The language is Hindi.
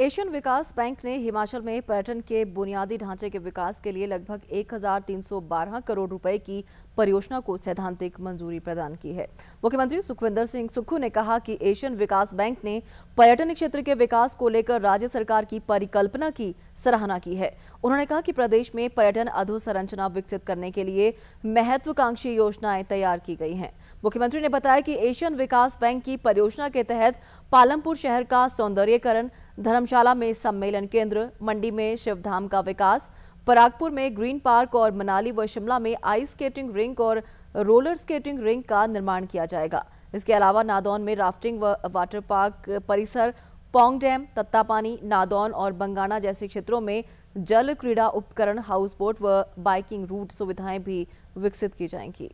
एशियन विकास बैंक ने हिमाचल में पर्यटन के बुनियादी ढांचे के विकास के लिए लगभग 1,312 करोड़ रुपए की परियोजना को सैद्धांतिक मंजूरी प्रदान की है मुख्यमंत्री सुखविंदर सिंह सुक्खू ने कहा कि एशियन विकास बैंक ने पर्यटन क्षेत्र के विकास को लेकर राज्य सरकार की परिकल्पना की सराहना की है उन्होंने कहा कि प्रदेश में पर्यटन अधोसंरचना विकसित करने के लिए महत्वाकांक्षी योजनाएं तैयार की गई हैं मुख्यमंत्री ने बताया कि एशियन विकास बैंक की परियोजना के तहत पालमपुर शहर का सौंदर्यकरण धर्मशाला में सम्मेलन केंद्र मंडी में शिवधाम का विकास परागपुर में ग्रीन पार्क और मनाली व शिमला में आइस स्केटिंग रिंक और रोलर स्केटिंग रिंक का निर्माण किया जाएगा इसके अलावा नादौन में राफ्टिंग व वाटर पार्क परिसर पोंग डैम तत्तापानी नादौन और बंगाना जैसे क्षेत्रों में जल क्रीड़ा उपकरण हाउस बोट व बाइकिंग रूट सुविधाएं भी विकसित की जाएंगी